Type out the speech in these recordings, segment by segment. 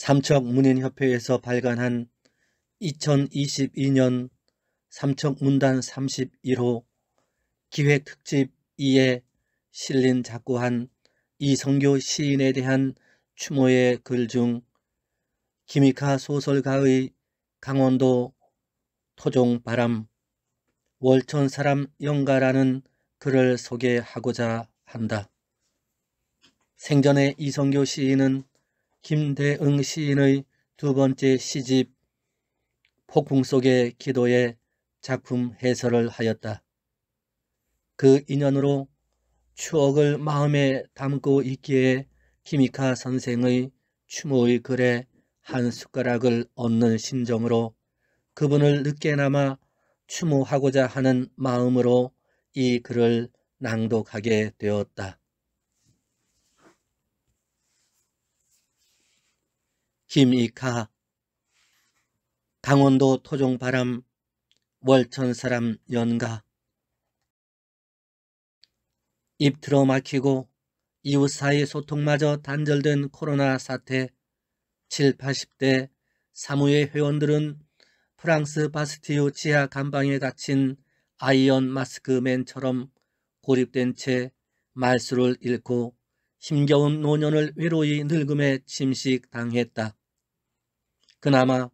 삼척문인협회에서 발간한 2022년 삼척문단 31호 기획특집 2에 실린 작고한 이성교 시인에 대한 추모의 글 중 김익하 소설가의 강원도 토종바람 월천사람 영가라는 글을 소개하고자 한다. 생전에 이성교 시인은 김대응 시인의 두 번째 시집 폭풍 속의 기도에 작품 해설을 하였다. 그 인연으로 추억을 마음에 담고 있기에 김미카 선생의 추모의 글에 한 숟가락을 얻는 심정으로 그분을 늦게나마 추모하고자 하는 마음으로 이 글을 낭독하게 되었다. 김이카 강원도 토종바람 월천사람 연가 입 들어막히고 이웃 사이 소통마저 단절된 코로나 사태 7, 80대 사무회 회원들은 프랑스 바스티유 지하 감방에 갇힌 아이언 마스크맨처럼 고립된 채 말수를 잃고 힘겨운 노년을 외로이 늙음에 침식당했다. 그나마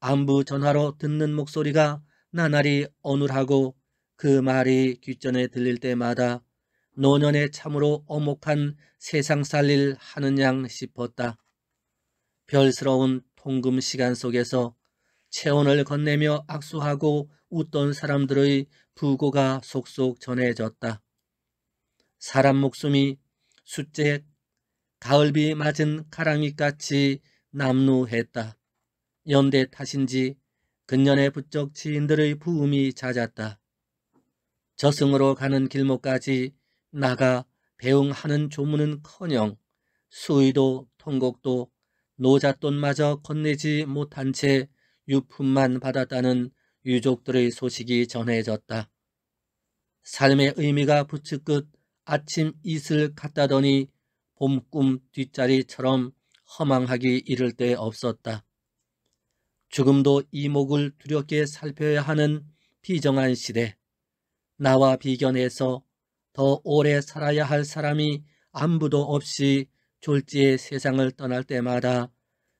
안부 전화로 듣는 목소리가 나날이 어눌하고 그 말이 귀전에 들릴 때마다 노년에 참으로 어목한 세상 살릴 하는 양 싶었다. 별스러운 통금 시간 속에서 체온을 건네며 악수하고 웃던 사람들의 부고가 속속 전해졌다. 사람 목숨이 숫째 가을비 맞은 가랑이같이 남루했다. 연대 탓인지 근년에 부쩍 지인들의 부음이 잦았다. 저승으로 가는 길목까지 나가 배웅하는 조문은커녕 수의도 통곡도 노잣돈마저 건네지 못한 채 유품만 받았다는 유족들의 소식이 전해졌다. 삶의 의미가 부츠끝 아침 이슬 같다더니 봄꿈 뒷자리처럼 허망하기 이를 데 없었다. 죽음도 이목을 두렵게 살펴야 하는 비정한 시대. 나와 비견해서 더 오래 살아야 할 사람이 안부도 없이 졸지에 세상을 떠날 때마다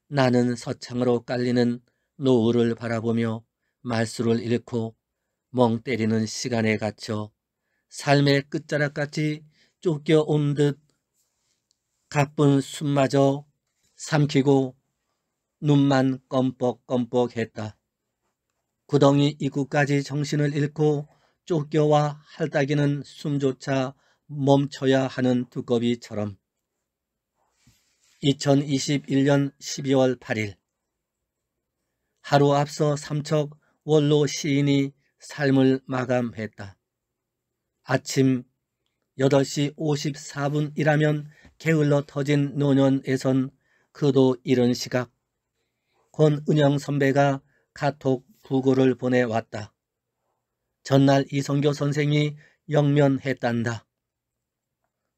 나는 서창으로 깔리는 노을을 바라보며 말수를 잃고 멍 때리는 시간에 갇혀 삶의 끝자락같이 쫓겨온 듯 가쁜 숨마저 삼키고 눈만 껌뻑껌뻑했다. 구덩이 입구까지 정신을 잃고 쫓겨와 할따기는 숨조차 멈춰야 하는 두꺼비처럼 2021년 12월 8일 하루 앞서 삼척 원로 시인이 삶을 마감했다. 아침 8시 54분이라면 게을러 터진 노년에선 그도 이런 시각. 권은영 선배가 카톡 부고를 보내왔다. 전날 이성교 선생이 영면했단다.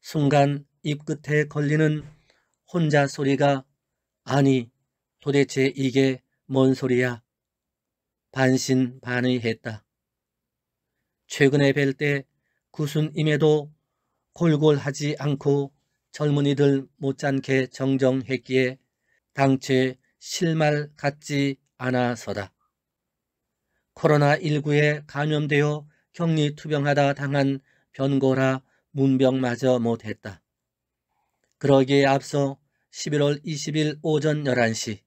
순간 입끝에 걸리는 혼자 소리가 아니 도대체 이게 뭔 소리야. 반신반의했다. 최근에 뵐때 구순임에도 골골하지 않고 젊은이들 못지않게 정정했기에 당최 실말 같지 않아서다. 코로나19에 감염되어 격리 투병하다 당한 변고라 문병마저 못했다. 그러기에 앞서 11월 20일 오전 11시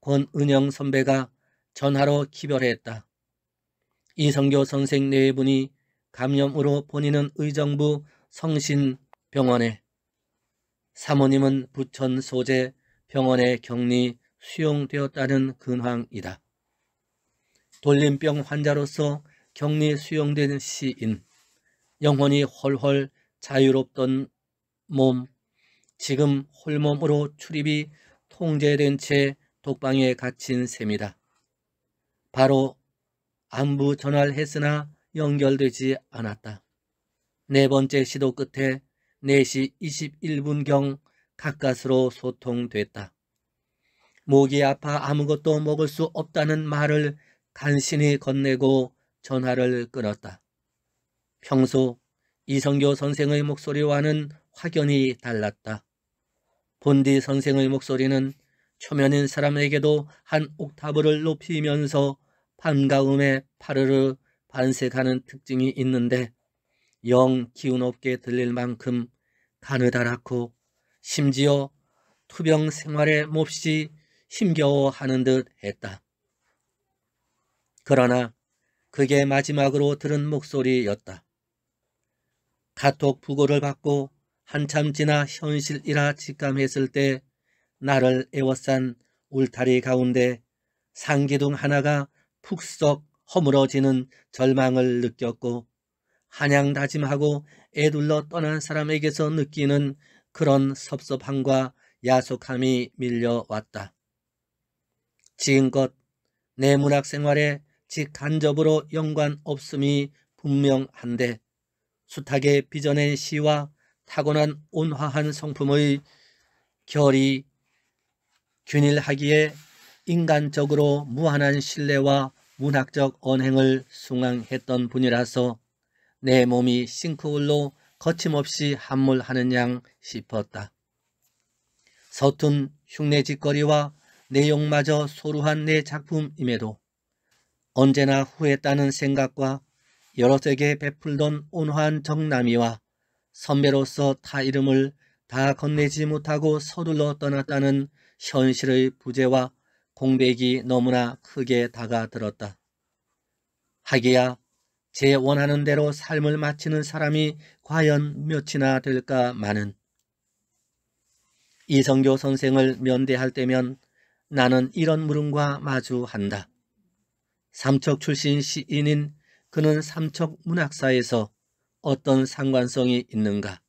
권은영 선배가 전화로 기별했다. 이성교 선생 네 분이 감염으로 본인은 의정부 성신병원에 사모님은 부천 소재 병원에 격리 수용되었다는 근황이다. 돌림병 환자로서 격리 수용된 시인 영혼이 헐헐 자유롭던 몸 지금 홀몸으로 출입이 통제된 채 독방에 갇힌 셈이다. 바로 안부 전화를 했으나 연결되지 않았다. 네 번째 시도 끝에 4시 21분경 가까스로 소통됐다. 목이 아파 아무것도 먹을 수 없다는 말을 간신히 건네고 전화를 끊었다. 평소 이성교 선생의 목소리와는 확연히 달랐다. 본디 선생의 목소리는 초면인 사람에게도 한 옥타브를 높이면서 반가움에 파르르 반색하는 특징이 있는데 영 기운 없게 들릴 만큼 가느다랗고 심지어 투병 생활에 몹시 힘겨워하는 듯 했다. 그러나 그게 마지막으로 들은 목소리였다. 카톡 부고를 받고 한참 지나 현실이라 직감했을 때 나를 애워싼 울타리 가운데 상기둥 하나가 푹썩 허물어지는 절망을 느꼈고 한양 다짐하고 애둘러 떠난 사람에게서 느끼는 그런 섭섭함과 야속함이 밀려왔다. 지금껏 내 문학 생활에 직간접으로 연관 없음이 분명한데 숱하게 빚어낸 시와 타고난 온화한 성품의 결이 균일하기에 인간적으로 무한한 신뢰와 문학적 언행을 숭앙했던 분이라서 내 몸이 싱크홀로 거침없이 함몰하는 양 싶었다. 서툰 흉내짓거리와 내용마저 소루한 내 작품임에도 언제나 후했다는 생각과 여럿에게 베풀던 온화한 정남이와 선배로서 타 이름을 다 건네지 못하고 서둘러 떠났다는 현실의 부재와 공백이 너무나 크게 다가들었다. 하기야 제 원하는 대로 삶을 마치는 사람이 과연 몇이나 될까 마는 이성교 선생을 면대할 때면 나는 이런 물음과 마주한다. 삼척 출신 시인인 그는 삼척 문학사에서 어떤 상관성이 있는가?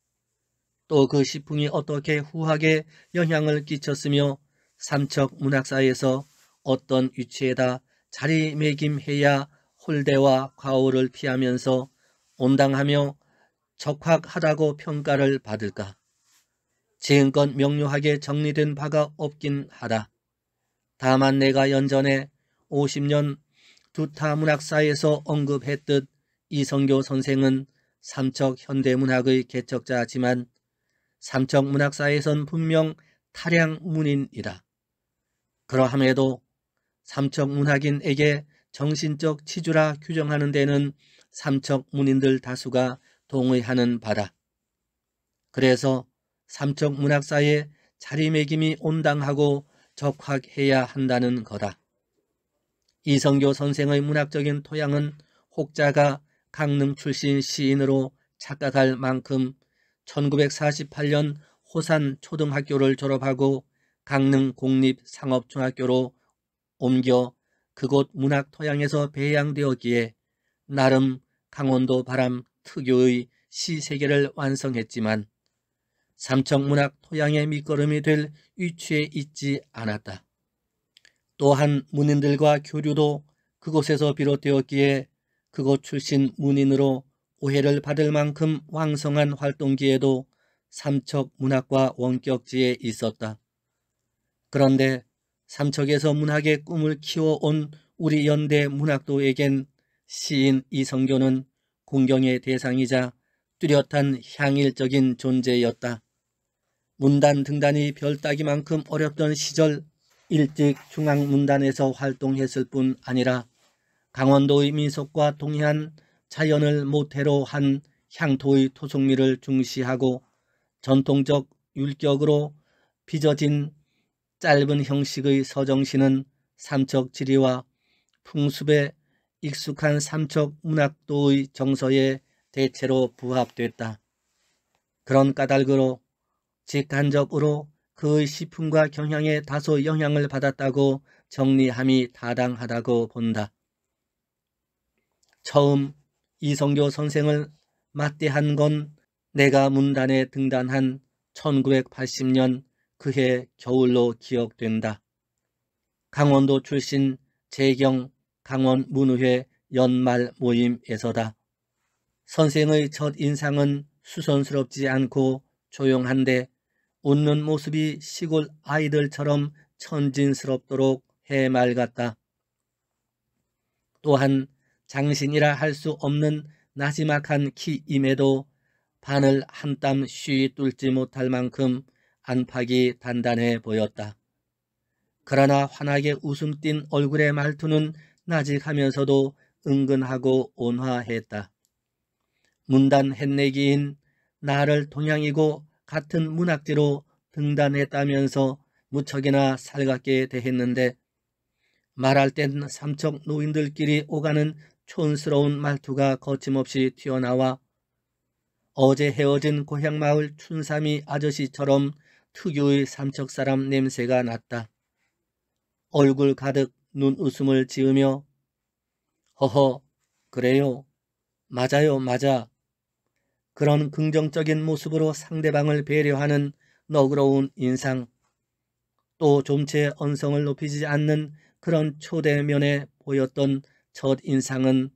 또 그 시풍이 어떻게 후하게 영향을 끼쳤으며 삼척 문학사에서 어떤 위치에다 자리매김해야 홀대와 과오를 피하면서 온당하며 적확하다고 평가를 받을까? 지금껏 명료하게 정리된 바가 없긴 하다. 다만 내가 연전에 50년 두타 문학사에서 언급했듯 이성교 선생은 삼척 현대문학의 개척자지만 삼척 문학사에선 분명 타량 문인이다. 그러함에도 삼척 문학인에게 정신적 치주라 규정하는 데는 삼척 문인들 다수가 동의하는 바다. 그래서 삼척 문학사에 자리매김이 온당하고 적확해야 한다는 거다. 이성교 선생의 문학적인 토양은 혹자가 강릉 출신 시인으로 착각할 만큼 1948년 호산 초등학교를 졸업하고 강릉 공립상업중학교로 옮겨 그곳 문학 토양에서 배양되었기에 나름 강원도 바람 특유의 시 세계를 완성했지만 삼척 문학 토양의 밑거름이 될 위치에 있지 않았다. 또한 문인들과 교류도 그곳에서 비롯되었기에 그곳 출신 문인으로 오해를 받을 만큼 왕성한 활동기에도 삼척 문학과 원격지에 있었다. 그런데 삼척에서 문학의 꿈을 키워온 우리 연대 문학도에겐 시인 이성교는 공경의 대상이자 뚜렷한 향일적인 존재였다. 문단 등단이 별따기만큼 어렵던 시절 일찍 중앙문단에서 활동했을 뿐 아니라 강원도의 민속과 동해안 자연을 모태로 한 향토의 토속미를 중시하고 전통적 율격으로 빚어진 짧은 형식의 서정시는 삼척 지리와 풍습에 익숙한 삼척 문학도의 정서에 대체로 부합됐다. 그런 까닭으로 직간접으로 그의 시품과 경향에 다소 영향을 받았다고 정리함이 타당하다고 본다. 처음 이성교 선생을 맞대한 건 내가 문단에 등단한 1980년 그해 겨울로 기억된다. 강원도 출신 재경 강원문우회 연말 모임에서다. 선생의 첫 인상은 수선스럽지 않고 조용한데 웃는 모습이 시골 아이들처럼 천진스럽도록 해말 같다. 또한 장신이라 할 수 없는 나지막한 키임에도 바늘 한 땀쉬 뚫지 못할 만큼 안팍이 단단해 보였다. 그러나 환하게 웃음 띈 얼굴의 말투는 나직하면서도 은근하고 온화했다. 문단 헨내기인 나를 동양이고 같은 문학대로 등단했다면서 무척이나 살갑게 대했는데 말할 땐 삼척 노인들끼리 오가는 촌스러운 말투가 거침없이 튀어나와 어제 헤어진 고향마을 춘삼이 아저씨처럼 특유의 삼척사람 냄새가 났다. 얼굴 가득 눈웃음을 지으며 허허 그래요 맞아요 맞아 그런 긍정적인 모습으로 상대방을 배려하는 너그러운 인상 또 좀체 언성을 높이지 않는 그런 초대면에 보였던 첫 인상은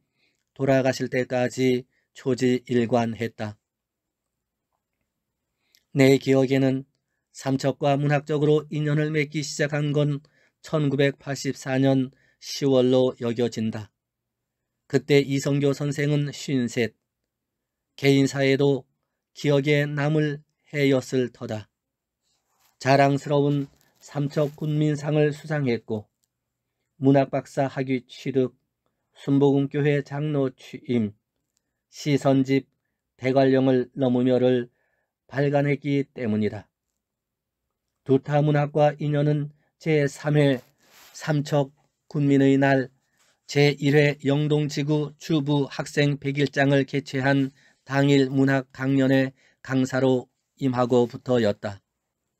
돌아가실 때까지 초지일관했다. 내 기억에는 삼척과 문학적으로 인연을 맺기 시작한 건 1984년 10월로 여겨진다. 그때 이성교 선생은 쉰셋, 개인사에도 기억에 남을 해였을 터다. 자랑스러운 삼척 군민상을 수상했고 문학박사 학위 취득, 순복음교회 장로 취임, 시선집 대관령을 넘으며를 발간했기 때문이다. 두타문학과 인연은 제3회 삼척 군민의 날 제1회 영동지구 주부 학생 100일장을 개최한 당일 문학 강연의 강사로 임하고부터였다.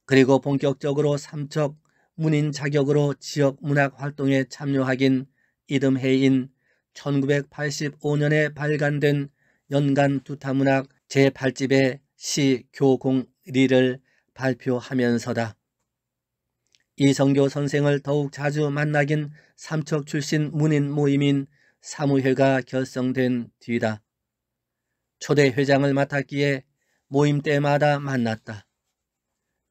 그리고 본격적으로 삼척 문인 자격으로 지역 문학 활동에 참여하긴 이듬해인 1985년에 발간된 연간 두타문학 제8집의 시 교공리를 발표하면서다. 이성교 선생을 더욱 자주 만나긴 삼척 출신 문인 모임인 사무회가 결성된 뒤다. 초대 회장을 맡았기에 모임 때마다 만났다.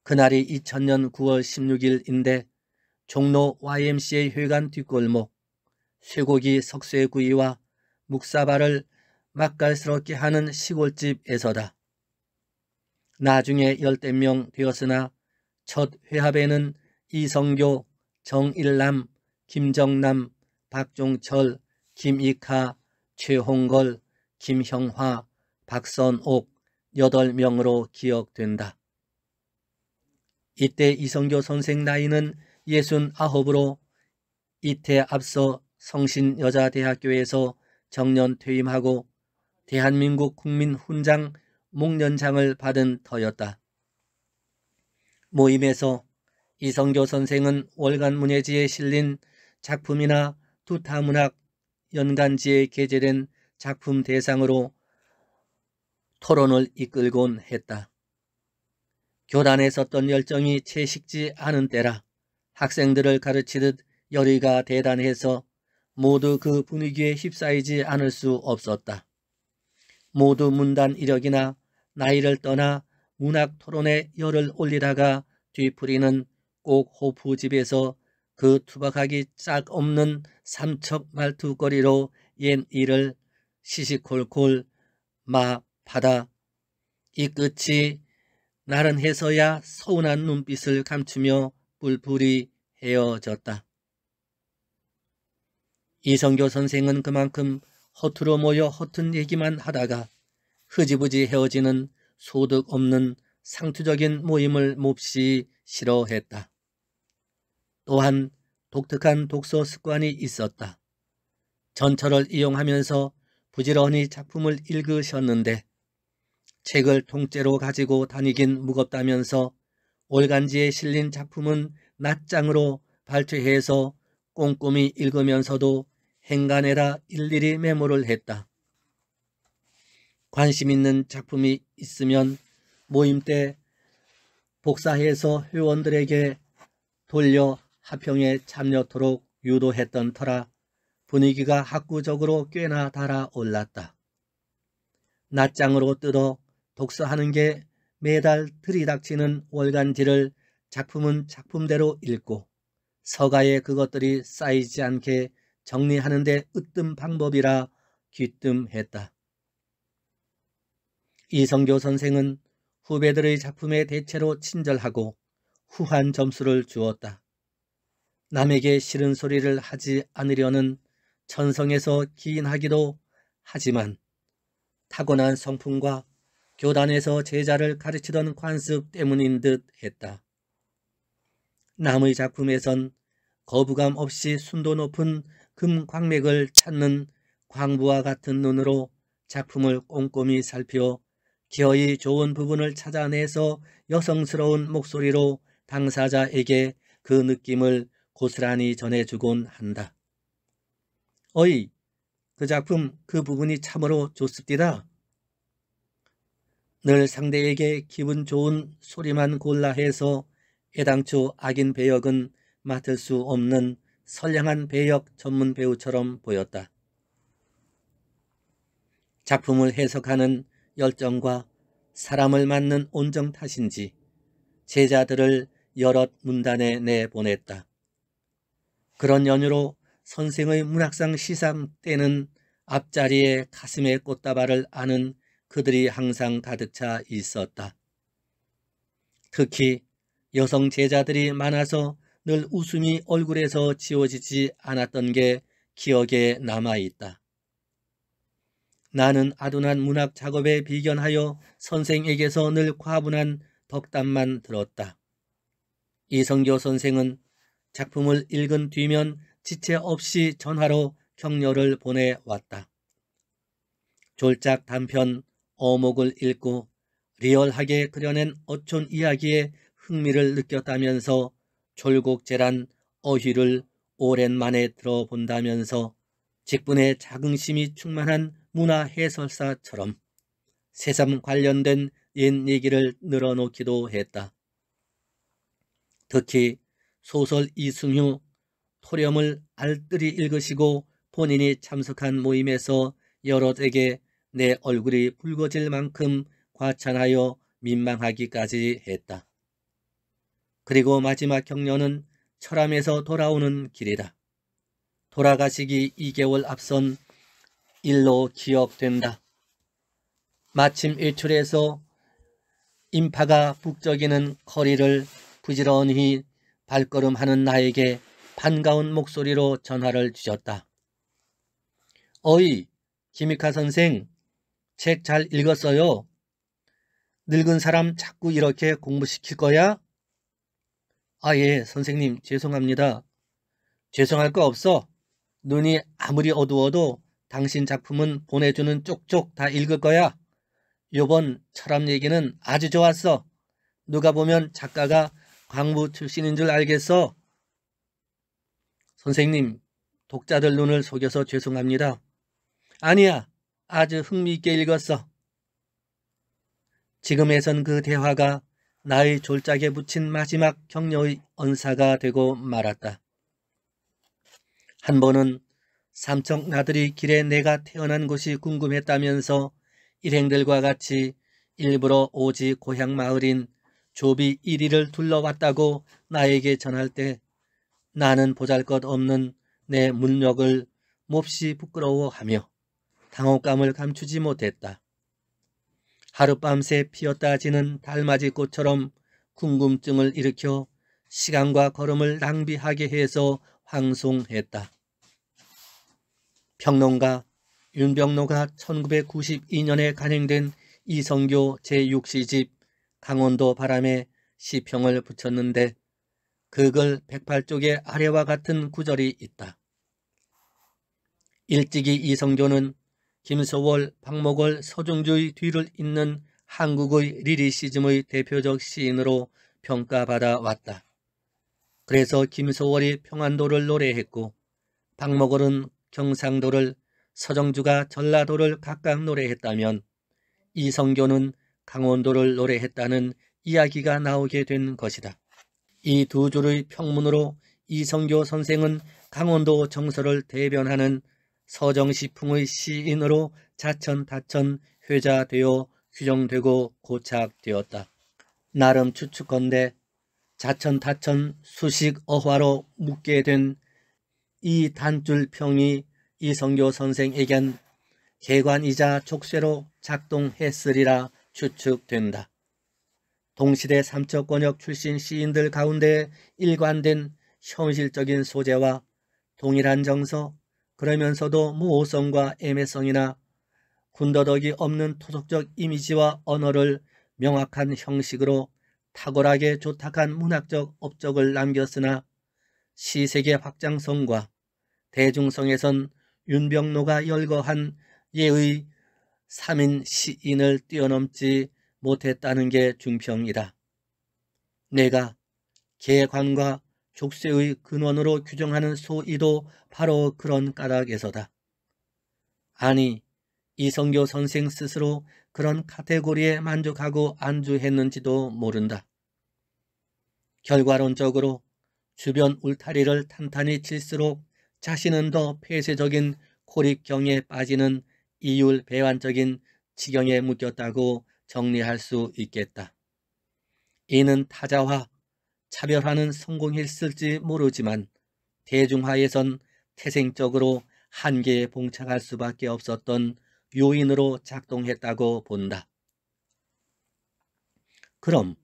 그날이 2000년 9월 16일인데 종로 YMCA 회관 뒷골목 쇠고기 석쇠구이와 묵사발을 맛깔스럽게 하는 시골집에서다. 나중에 열댓명 되었으나 첫 회합에는 이성교, 정일남, 김정남, 박종철, 김익하, 최홍걸, 김형화, 박선옥 8명으로 기억된다. 이때 이성교 선생 나이는 69으로 이태 앞서 성신여자대학교에서 정년 퇴임하고 대한민국 국민훈장 목련장을 받은 터였다. 모임에서 이성교 선생은 월간 문예지에 실린 작품이나 두타문학 연간지에 게재된 작품 대상으로 토론을 이끌곤 했다. 교단에 섰던 열정이 채식지 않은 때라 학생들을 가르치듯 열의가 대단해서 모두 그 분위기에 휩싸이지 않을 수 없었다. 모두 문단 이력이나 나이를 떠나 문학 토론에 열을 올리다가 뒤풀이는 꼭 호프집에서 그 투박하기 짝 없는 삼척 말투거리로 옛 일을 시시콜콜 마 받아 이 끝이 나른해서야 서운한 눈빛을 감추며 뿔뿔이 헤어졌다. 이성교 선생은 그만큼 허투루 모여 허튼 얘기만 하다가 흐지부지 헤어지는 소득 없는 상투적인 모임을 몹시 싫어했다. 또한 독특한 독서 습관이 있었다. 전철을 이용하면서 부지런히 작품을 읽으셨는데 책을 통째로 가지고 다니긴 무겁다면서 올간지에 실린 작품은 낮장으로 발췌해서 꼼꼼히 읽으면서도 행간에다 일일이 메모를 했다. 관심 있는 작품이 있으면 모임 때 복사해서 회원들에게 돌려 합평에 참여토록 유도했던 터라 분위기가 학구적으로 꽤나 달아올랐다. 낮장으로 뜯어 독서하는 게 매달 들이닥치는 월간지를 작품은 작품대로 읽고 서가에 그것들이 쌓이지 않게 정리하는데 으뜸 방법이라 귀뜸했다. 이성교 선생은 후배들의 작품에 대체로 친절하고 후한 점수를 주었다. 남에게 싫은 소리를 하지 않으려는 천성에서 기인하기도 하지만 타고난 성품과 교단에서 제자를 가르치던 관습 때문인 듯 했다. 남의 작품에선 거부감 없이 순도 높은 금광맥을 찾는 광부와 같은 눈으로 작품을 꼼꼼히 살펴 기어이 좋은 부분을 찾아내서 여성스러운 목소리로 당사자에게 그 느낌을 고스란히 전해주곤 한다. 어이, 그 작품 그 부분이 참으로 좋습니다. 늘 상대에게 기분 좋은 소리만 골라 해서 애당초 악인 배역은 맡을 수 없는 선량한 배역 전문 배우처럼 보였다. 작품을 해석하는 열정과 사람을 맞는 온정 탓인지 제자들을 여럿 문단에 내보냈다. 그런 연유로 선생의 문학상 시상 때는 앞자리에 가슴에 꽃다발을 아는 그들이 항상 가득 차 있었다. 특히 여성 제자들이 많아서 늘 웃음이 얼굴에서 지워지지 않았던 게 기억에 남아있다. 나는 아둔한 문학 작업에 비견하여 선생에게서 늘 과분한 덕담만 들었다. 이성교 선생은 작품을 읽은 뒤면 지체 없이 전화로 격려를 보내왔다. 졸작 단편 어목을 읽고 리얼하게 그려낸 어촌 이야기에 흥미를 느꼈다면서 졸곡재란 어휘를 오랜만에 들어본다면서 직분의 자긍심이 충만한 문화 해설사처럼 새삼 관련된 옛 얘기를 늘어놓기도 했다. 특히 소설 이승효 토렴을 알뜰히 읽으시고 본인이 참석한 모임에서 여럿에게 내 얼굴이 붉어질 만큼 과찬하여 민망하기까지 했다. 그리고 마지막 격려는 철암에서 돌아오는 길이다. 돌아가시기 2개월 앞선 일로 기억된다. 마침 일출에서 인파가 북적이는 거리를 부지런히 발걸음하는 나에게 반가운 목소리로 전화를 주셨다. 어이, 김익하 선생, 책 잘 읽었어요? 늙은 사람 자꾸 이렇게 공부시킬 거야? 아, 예, 선생님, 죄송합니다. 죄송할 거 없어. 눈이 아무리 어두워도 당신 작품은 보내주는 쪽쪽 다 읽을 거야. 요번 철암 얘기는 아주 좋았어. 누가 보면 작가가 광부 출신인 줄 알겠어. 선생님, 독자들 눈을 속여서 죄송합니다. 아니야, 아주 흥미있게 읽었어. 지금에선 그 대화가 나의 졸작에 붙인 마지막 격려의 언사가 되고 말았다. 한 번은 삼척 나들이 길에 내가 태어난 곳이 궁금했다면서 일행들과 같이 일부러 오지 고향 마을인 조비 1위를 둘러왔다고 나에게 전할 때 나는 보잘것없는 내 문력을 몹시 부끄러워하며 당혹감을 감추지 못했다. 하룻밤새 피었다 지는 달맞이 꽃처럼 궁금증을 일으켜 시간과 걸음을 낭비하게 해서 황송했다. 평론가 윤병로가 1992년에 간행된 이성교 제6시집 강원도 바람에 시평을 붙였는데 그 글 108쪽에 아래와 같은 구절이 있다. 일찍이 이성교는 김소월, 박목월, 서정주의 뒤를 잇는 한국의 리리시즘의 대표적 시인으로 평가받아 왔다. 그래서 김소월이 평안도를 노래했고 박목월은 경상도를 서정주가 전라도를 각각 노래했다면 이성교는 강원도를 노래했다는 이야기가 나오게 된 것이다. 이 두 줄의 평문으로 이성교 선생은 강원도 정서를 대변하는 서정시풍의 시인으로 자천 다천 회자되어 규정되고 고착되었다. 나름 추측건데 자천 다천 수식 어화로 묶게된 이 단줄평이 이성교 선생에겐 개관이자 촉쇄로 작동했으리라 추측된다. 동시대 삼척권역 출신 시인들 가운데 일관된 현실적인 소재와 동일한 정서, 그러면서도 모호성과 애매성이나 군더더기 없는 토속적 이미지와 언어를 명확한 형식으로 탁월하게 조탁한 문학적 업적을 남겼으나 시세계 확장성과 대중성에선 윤병로가 열거한 예의 3인 시인을 뛰어넘지 못했다는 게 중평이다. 내가 개관과 족쇄의 근원으로 규정하는 소이도 바로 그런 까닭에서다. 아니, 이성교 선생 스스로 그런 카테고리에 만족하고 안주했는지도 모른다. 결과론적으로 주변 울타리를 탄탄히 칠수록 자신은 더 폐쇄적인 고립경에 빠지는 이율 배환적인 지경에 묶였다고 정리할 수 있겠다. 이는 타자화 차별화는 성공했을지 모르지만 대중화에선 태생적으로 한계에 봉착할 수밖에 없었던 요인으로 작동했다고 본다. 그럼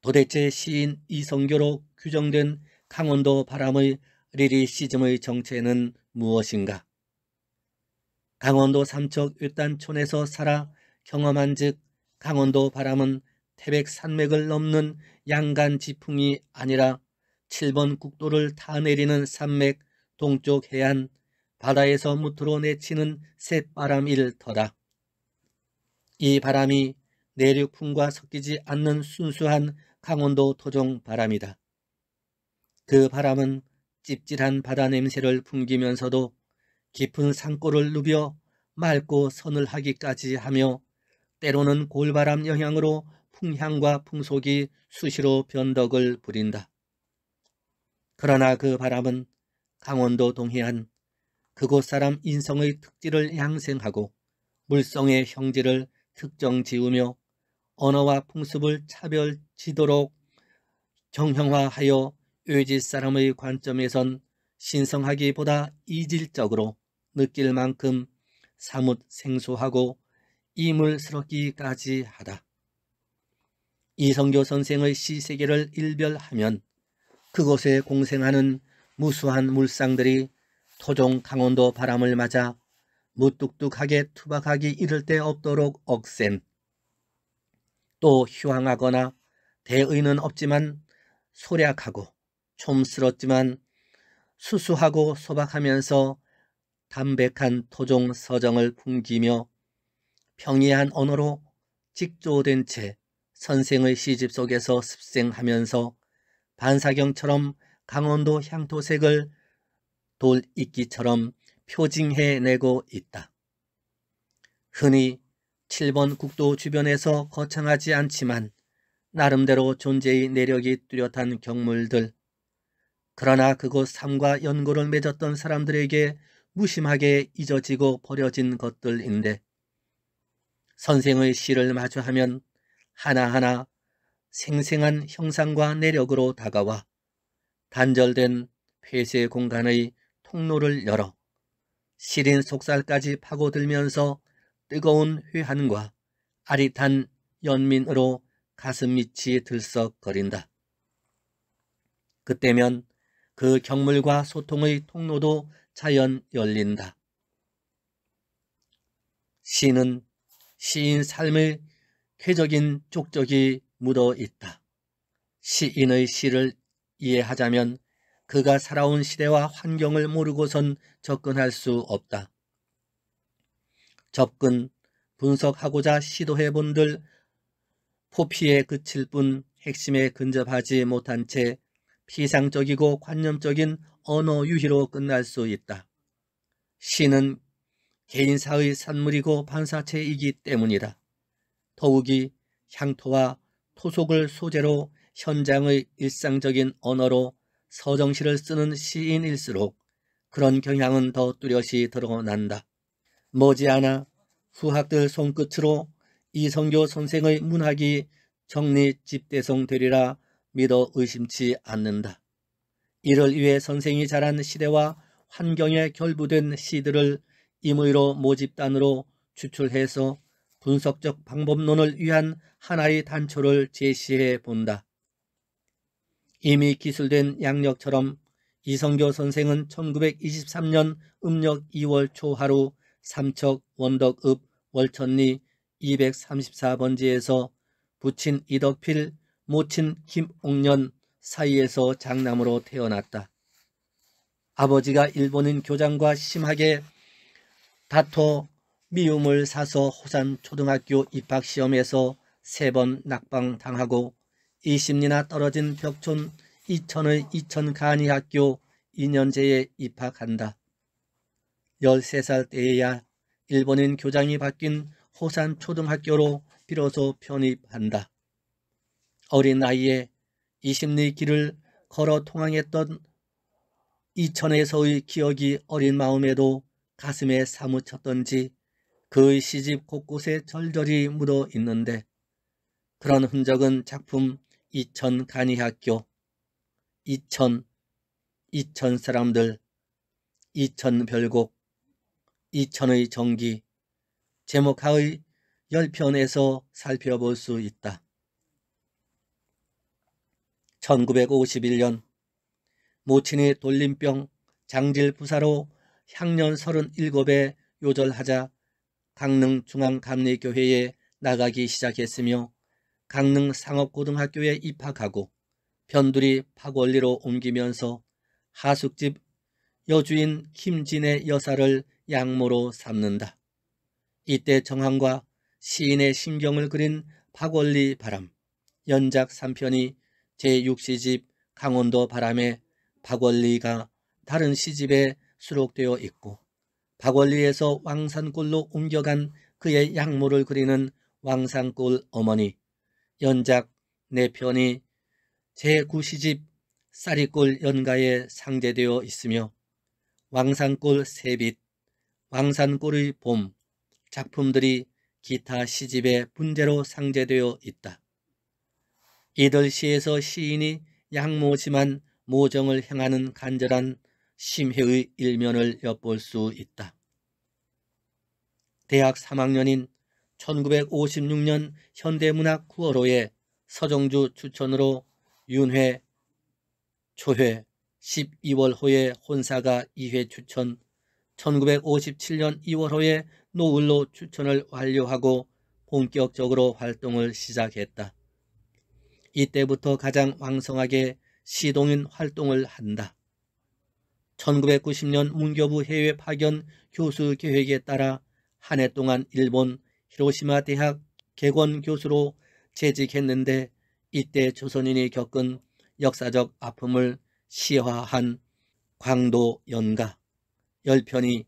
도대체 시인 이성교로 규정된 강원도 바람의 리리시즘의 정체는 무엇인가? 강원도 삼척 윗단촌에서 살아 경험한 즉 강원도 바람은 태백 산맥을 넘는 양간 지풍이 아니라 7번 국도를 타 내리는 산맥 동쪽 해안 바다에서 무트로 내치는 새바람일 터다. 이 바람이 내륙풍과 섞이지 않는 순수한 강원도 토종 바람이다. 그 바람은 찝찝한 바다 냄새를 풍기면서도 깊은 산골을 누벼 맑고 서늘하기까지 하며 때로는 골바람 영향으로 풍향과 풍속이 수시로 변덕을 부린다. 그러나 그 바람은 강원도 동해안 그곳 사람 인성의 특질을 양생하고 물성의 형질을 특정 지으며 언어와 풍습을 차별 지도록 정형화하여 외지 사람의 관점에선 신성하기보다 이질적으로 느낄 만큼 사뭇 생소하고 이물스럽기까지 하다. 이성교 선생의 시세계를 일별하면 그곳에 공생하는 무수한 물상들이 토종 강원도 바람을 맞아 무뚝뚝하게 투박하기 이를 데 없도록 억센 또 휴황하거나 대의는 없지만 소략하고 촘스럽지만 수수하고 소박하면서 담백한 토종 서정을 풍기며 평이한 언어로 직조된 채 선생의 시집 속에서 습생하면서 반사경처럼 강원도 향토색을 돌익기처럼 표징해내고 있다. 흔히 7번 국도 주변에서 거창하지 않지만 나름대로 존재의 내력이 뚜렷한 경물들. 그러나 그곳 삶과 연고를 맺었던 사람들에게 무심하게 잊어지고 버려진 것들인데 선생의 시를 마주하면 하나하나 생생한 형상과 내력으로 다가와 단절된 폐쇄 공간의 통로를 열어 시린 속살까지 파고들면서 뜨거운 회한과 아릿한 연민으로 가슴 밑이 들썩거린다. 그때면 그 경물과 소통의 통로도 자연 열린다. 시는 시인 삶의 폐적인 족적이 묻어 있다. 시인의 시를 이해하자면 그가 살아온 시대와 환경을 모르고선 접근할 수 없다. 접근, 분석하고자 시도해 본들 포피에 그칠 뿐 핵심에 근접하지 못한 채 피상적이고 관념적인 언어 유희로 끝날 수 있다. 시는 개인사의 산물이고 반사체이기 때문이다. 더욱이 향토와 토속을 소재로 현장의 일상적인 언어로 서정시를 쓰는 시인일수록 그런 경향은 더 뚜렷이 드러난다. 머지않아 후학들 손끝으로 이성교 선생의 문학이 정리 집대성되리라 믿어 의심치 않는다. 이를 위해 선생이 자란 시대와 환경에 결부된 시들을 임의로 모집단으로 추출해서 분석적 방법론을 위한 하나의 단초를 제시해 본다. 이미 기술된 양력처럼 이성교 선생은 1923년 음력 2월 초하루 삼척 원덕읍 월천리 234번지에서 부친 이덕필, 모친 김옥년 사이에서 장남으로 태어났다. 아버지가 일본인 교장과 심하게 다퉈 미움을 사서 호산 초등학교 입학시험에서 세 번 낙방당하고 20리나 떨어진 벽촌 이천의 이천간이학교 2년제에 입학한다. 13살 때에야 일본인 교장이 바뀐 호산 초등학교로 비로소 편입한다. 어린 나이에 20리 길을 걸어 통항했던 이천에서의 기억이 어린 마음에도 가슴에 사무쳤던지 그의 시집 곳곳에 절절히 묻어 있는데 그런 흔적은 작품 이천 간이학교, 이천, 이천 사람들, 이천 별곡, 이천의 정기, 제목하의 열편에서 살펴볼 수 있다. 1951년 모친의 돌림병 장질부사로 향년 37에 요절하자 강릉중앙감리교회에 나가기 시작했으며 강릉 상업고등학교에 입학하고 변두리 파골리로 옮기면서 하숙집 여주인 김진의 여사를 양모로 삼는다. 이때 정황과 시인의 심경을 그린 파골리 바람 연작 3편이 제6시집 강원도 바람에 파골리가 다른 시집에 수록되어 있고 박원리에서 왕산골로 옮겨간 그의 양모를 그리는 왕산골 어머니 연작 내 편이 제9시집 쌀이골 연가에 상대되어 있으며 왕산골 새빛, 왕산골의 봄 작품들이 기타 시집의 문제로 상재되어 있다. 이들시에서 시인이 양모지만 모정을 향하는 간절한 심해의 일면을 엿볼 수 있다. 대학 3학년인 1956년 현대문학 9월호에 서정주 추천으로 윤회, 초회, 12월호에 혼사가 2회 추천, 1957년 2월호에 노을로 추천을 완료하고 본격적으로 활동을 시작했다. 이때부터 가장 왕성하게 시동인 활동을 한다. 1990년 문교부 해외 파견 교수 계획에 따라 한 해 동안 일본 히로시마 대학 개원 교수로 재직했는데 이때 조선인이 겪은 역사적 아픔을 시화한 광도 연가 10편이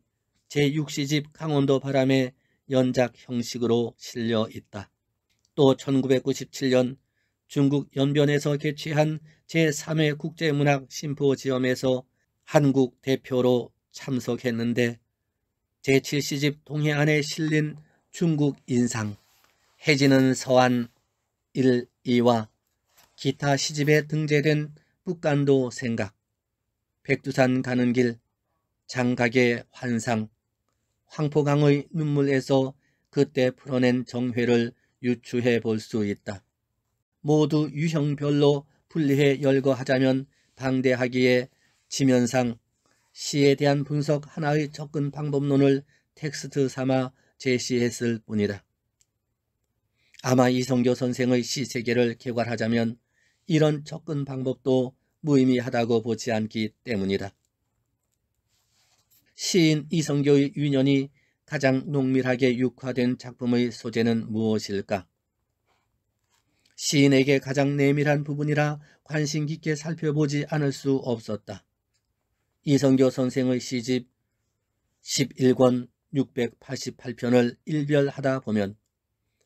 제6시집 강원도 바람의 연작 형식으로 실려 있다. 또 1997년 중국 연변에서 개최한 제3회 국제문학 심포지엄에서 한국 대표로 참석했는데 제7시집 동해안에 실린 중국 인상, 해지는 서안 1, 2와 기타 시집에 등재된 북간도 생각, 백두산 가는 길, 장각의 환상, 황포강의 눈물에서 그때 풀어낸 정회를 유추해 볼 수 있다. 모두 유형별로 분리해 열거하자면 방대하기에 시면상 시에 대한 분석 하나의 접근 방법론을 텍스트 삼아 제시했을 뿐이다. 아마 이성교 선생의 시 세계를 개괄하자면 이런 접근 방법도 무의미하다고 보지 않기 때문이다. 시인 이성교의 유년이 가장 농밀하게 육화된 작품의 소재는 무엇일까? 시인에게 가장 내밀한 부분이라 관심 깊게 살펴보지 않을 수 없었다. 이성교 선생의 시집 11권 688편을 일별하다 보면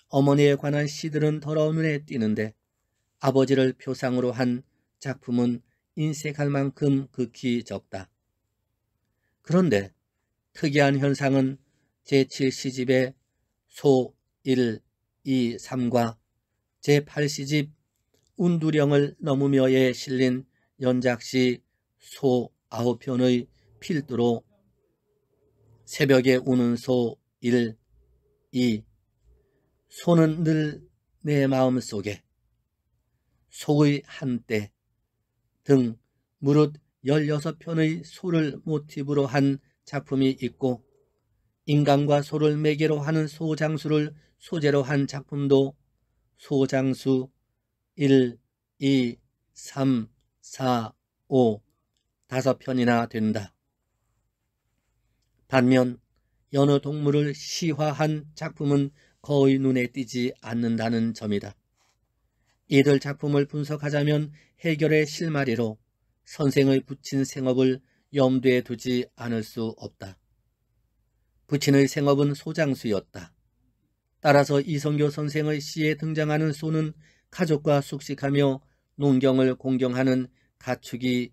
어머니에 관한 시들은 더러 눈에 띄는데 아버지를 표상으로 한 작품은 인색할 만큼 극히 적다. 그런데 특이한 현상은 제7시집의 소 1, 2, 3과 제8시집 운두령을 넘으며에 실린 연작시 소 아홉 편의 필두로 새벽에 우는 소 1, 2. 소는 늘 내 마음 속에 속의 한때 등 무릇 16편의 소를 모티브로 한 작품이 있고 인간과 소를 매개로 하는 소장수를 소재로 한 작품도 소장수 1, 2, 3, 4, 5 다섯 편이나 된다. 반면 여느 동물을 시화한 작품은 거의 눈에 띄지 않는다는 점이다. 이들 작품을 분석하자면 해결의 실마리로 선생의 붙인 생업을 염두에 두지 않을 수 없다. 부친의 생업은 소장수였다. 따라서 이성교 선생의 시에 등장하는 소는 가족과 숙식하며 농경을 공경하는 가축이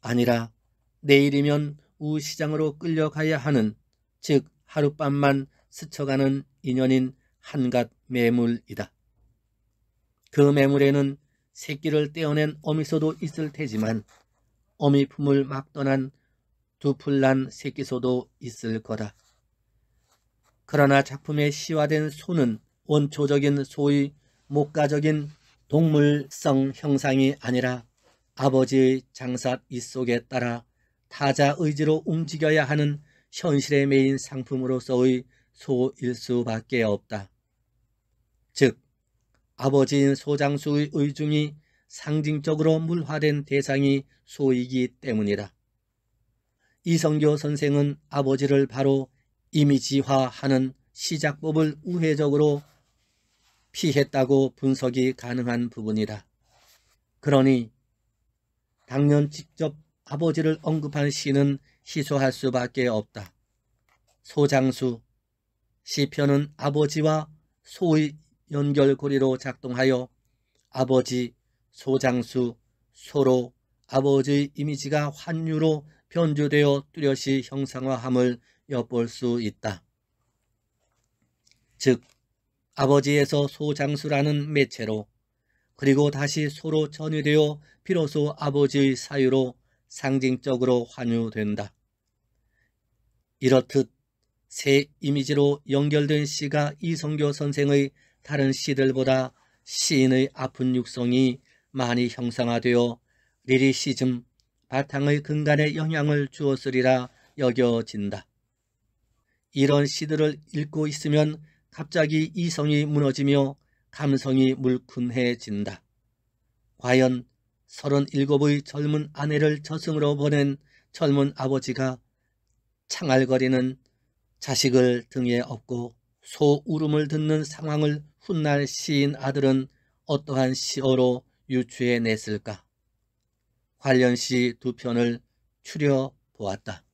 아니라 내일이면 우시장으로 끌려가야 하는 즉 하룻밤만 스쳐가는 인연인 한갓 매물이다. 그 매물에는 새끼를 떼어낸 어미소도 있을 테지만 어미 품을 막 떠난 두풀난 새끼소도 있을 거다. 그러나 작품에 시화된 소는 원초적인 소의 목가적인 동물성 형상이 아니라 아버지의 장사 이속에 따라 타자 의지로 움직여야 하는 현실의 메인 상품으로서의 소일 수밖에 없다. 즉, 아버지인 소장수의 의중이 상징적으로 물화된 대상이 소이기 때문이다. 이성교 선생은 아버지를 바로 이미지화하는 시작법을 우회적으로 피했다고 분석이 가능한 부분이다. 그러니 당연 직접 아버지를 언급한 시는 희소할 수밖에 없다. 소장수 시편은 아버지와 소의 연결고리로 작동하여 아버지, 소장수, 소로 아버지의 이미지가 환유로 변조되어 뚜렷이 형상화함을 엿볼 수 있다. 즉, 아버지에서 소장수라는 매체로 그리고 다시 소로 전이되어 비로소 아버지의 사유로 상징적으로 환유된다. 이렇듯 새 이미지로 연결된 시가 이성교 선생의 다른 시들보다 시인의 아픈 육성이 많이 형상화되어 리리시즘, 바탕의 근간에 영향을 주었으리라 여겨진다. 이런 시들을 읽고 있으면 갑자기 이성이 무너지며 감성이 물큰해진다 과연 37의 젊은 아내를 저승으로 보낸 젊은 아버지가 창알거리는 자식을 등에 업고 소울음을 듣는 상황을 훗날 시인 아들은 어떠한 시어로 유추해냈을까? 관련 시 두 편을 추려 보았다.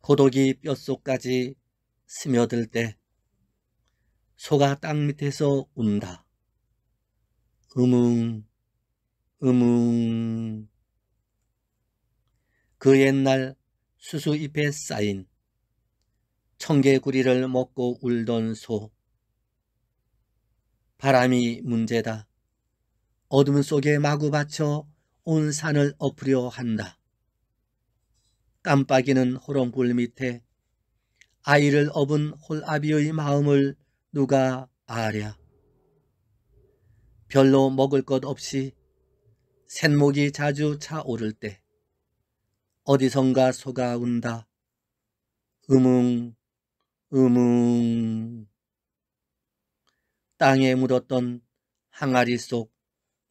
고독이 뼛속까지 스며들 때 소가 땅 밑에서 운다. 음웅, 음웅. 그 옛날 수수잎에 쌓인 청개구리를 먹고 울던 소. 바람이 문제다. 어둠 속에 마구 받쳐 온 산을 엎으려 한다. 깜빡이는 호롱불 밑에 아이를 업은 홀아비의 마음을 누가 아랴. 별로 먹을 것 없이 샛목이 자주 차오를 때 어디선가 소가 운다. 음웅, 음웅. 땅에 묻었던 항아리 속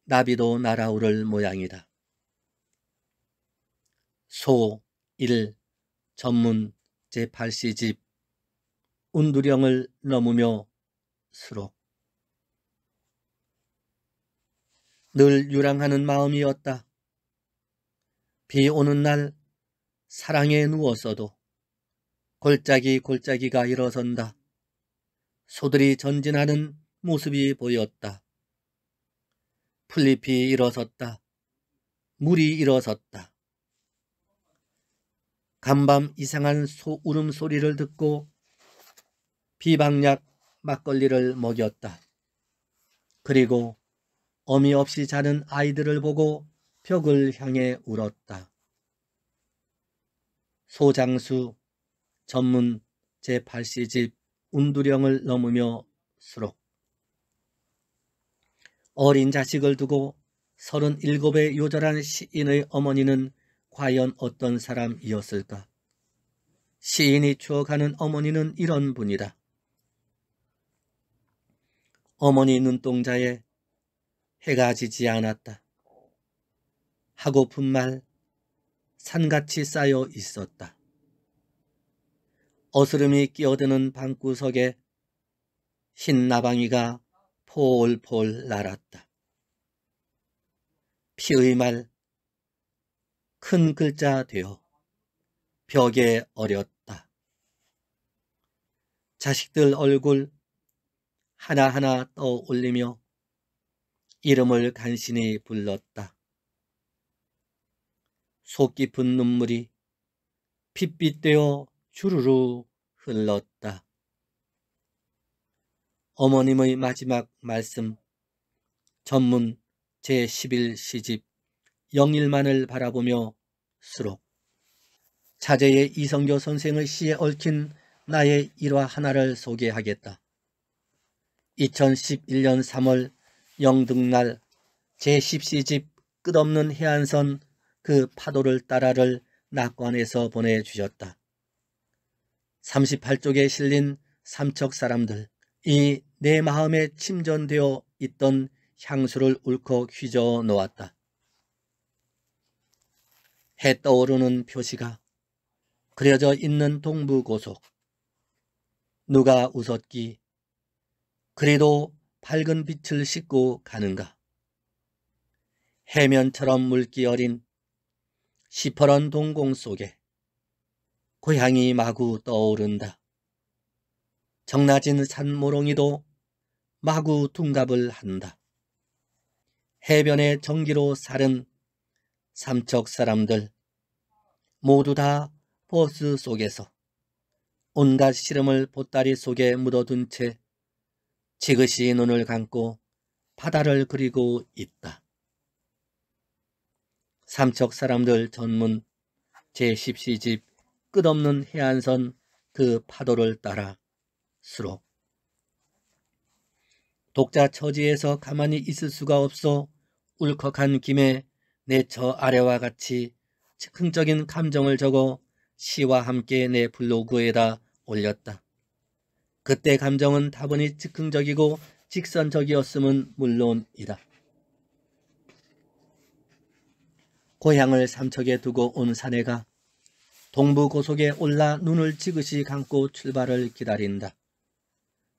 나비도 날아오를 모양이다. 소 1. 전문 제8시집 운두령을 넘으며 스스늘 유랑하는 마음이었다. 비 오는 날 사랑에 누워서도 골짜기 골짜기가 일어선다. 소들이 전진하는 모습이 보였다. 풀잎이 일어섰다. 물이 일어섰다. 간밤 이상한 소 울음소리를 듣고 비방약 막걸리를 먹였다. 그리고 어미 없이 자는 아이들을 보고 벽을 향해 울었다. 소장수 전문 제8시집 운두령을 넘으며 수록 어린 자식을 두고 37의 요절한 시인의 어머니는 과연 어떤 사람이었을까? 시인이 추억하는 어머니는 이런 분이다. 어머니 눈동자에 해가 지지 않았다. 하고픈 말 산같이 쌓여 있었다. 어스름이 끼어드는 방구석에 흰 나방이가 폴폴 날았다. 피의 말, 큰 글자 되어 벽에 어렸다. 자식들 얼굴 하나하나 떠올리며 이름을 간신히 불렀다. 속 깊은 눈물이 핏빛되어 주르르 흘렀다. 어머님의 마지막 말씀 전문 제11시집 영일만을 바라보며 수록 차제의 이성교 선생의 시에 얽힌 나의 일화 하나를 소개하겠다. 2011년 3월 영등날 제10시집 끝없는 해안선 그 파도를 따라를 낙관에서 보내주셨다. 38쪽에 실린 삼척 사람들, 이 내 마음에 침전되어 있던 향수를 울컥 휘저어 놓았다. 해 떠오르는 표시가 그려져 있는 동부고속, 누가 웃었기, 그래도 밝은 빛을 씻고 가는가? 해면처럼 물기 어린 시퍼런 동공 속에 고향이 마구 떠오른다. 정나진 산모롱이도 마구 둔갑을 한다. 해변의 전기로 살은 삼척 사람들 모두 다 버스 속에서 온갖 시름을 보따리 속에 묻어둔 채 지그시 눈을 감고 바다를 그리고 있다. 삼척 사람들 전문 제10시집 끝없는 해안선 그 파도를 따라 수록 독자 처지에서 가만히 있을 수가 없어 울컥한 김에 내 저 아래와 같이 즉흥적인 감정을 적어 시와 함께 내 블로그에다 올렸다. 그때 감정은 다분히 즉흥적이고 직선적이었음은 물론이다. 고향을 삼척에 두고 온 사내가 동부 고속에 올라 눈을 지그시 감고 출발을 기다린다.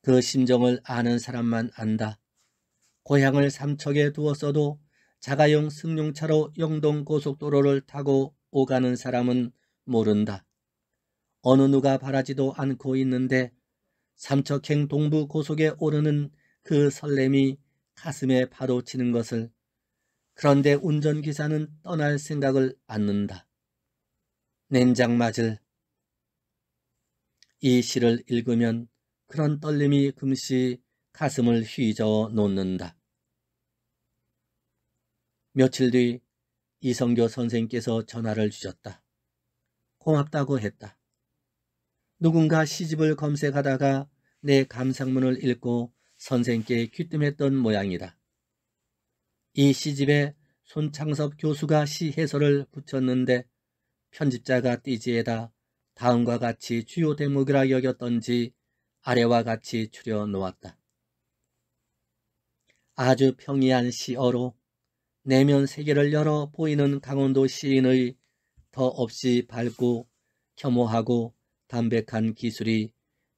그 심정을 아는 사람만 안다. 고향을 삼척에 두었어도 자가용 승용차로 영동 고속도로를 타고 오가는 사람은 모른다. 어느 누가 바라지도 않고 있는데 삼척행 동부 고속에 오르는 그 설렘이 가슴에 바로 치는 것을 그런데 운전기사는 떠날 생각을 않는다. 냉장 맞을 이 시를 읽으면 그런 떨림이 금시 가슴을 휘저어 놓는다. 며칠 뒤 이성교 선생께서 전화를 주셨다. 고맙다고 했다. 누군가 시집을 검색하다가 내 감상문을 읽고 선생께 귀뜸했던 모양이다. 이 시집에 손창섭 교수가 시 해설을 붙였는데 편집자가 띠지에다 다음과 같이 주요 대목이라 여겼던지 아래와 같이 추려 놓았다. 아주 평이한 시어로 내면 세계를 열어 보이는 강원도 시인의 더 없이 밝고 겸허하고 담백한 기술이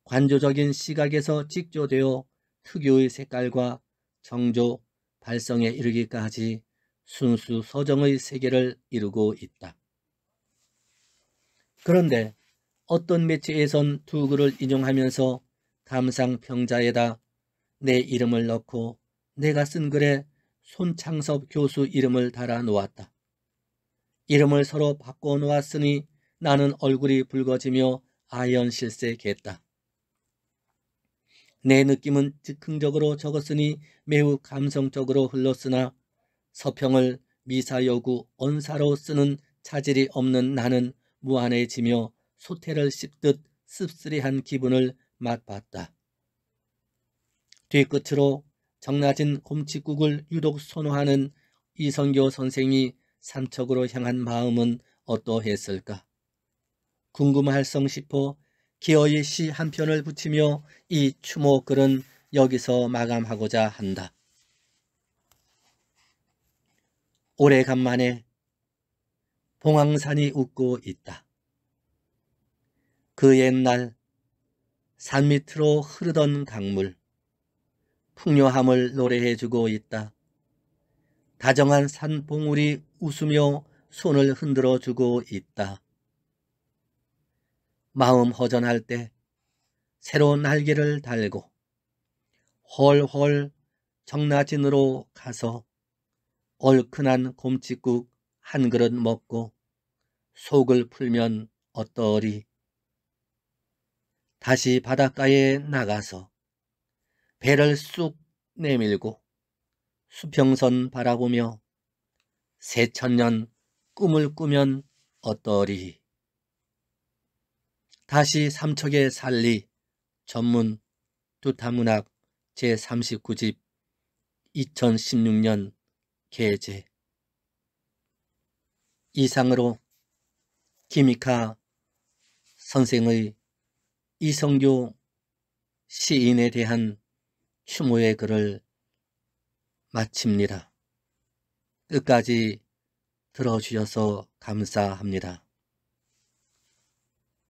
관조적인 시각에서 직조되어 특유의 색깔과 정조, 발성에 이르기까지 순수 서정의 세계를 이루고 있다. 그런데 어떤 매체에선 두 글을 인용하면서 감상평자에다 내 이름을 넣고 내가 쓴 글에 손창섭 교수 이름을 달아 놓았다. 이름을 서로 바꿔 놓았으니 나는 얼굴이 붉어지며 아연실세 개했다. 내 느낌은 즉흥적으로 적었으니 매우 감성적으로 흘렀으나 서평을 미사여구 언사로 쓰는 차질이 없는 나는 무한해지며 소태를 씹듯 씁쓸이한 기분을 맛봤다. 뒤끝으로 정낮은 곰칫국을 유독 선호하는 이성교 선생이 삼척으로 향한 마음은 어떠했을까? 궁금할성 싶어 기어이시 한 편을 붙이며 이 추모글은 여기서 마감하고자 한다. 오래간만에 봉황산이 웃고 있다. 그 옛날 산 밑으로 흐르던 강물, 풍요함을 노래해주고 있다. 다정한 산봉우리 웃으며 손을 흔들어주고 있다. 마음 허전할 때 새로운 날개를 달고 헐헐 정나진으로 가서 얼큰한 곰칫국 한 그릇 먹고 속을 풀면 어떠리 다시 바닷가에 나가서 배를 쑥 내밀고 수평선 바라보며 새천년 꿈을 꾸면 어떠리 다시 삼척의 살리 전문 두타문학 제39집 2016년 개제 이상으로 김미카 선생의 이성교 시인에 대한 추모의 글을 마칩니다. 끝까지 들어주셔서 감사합니다.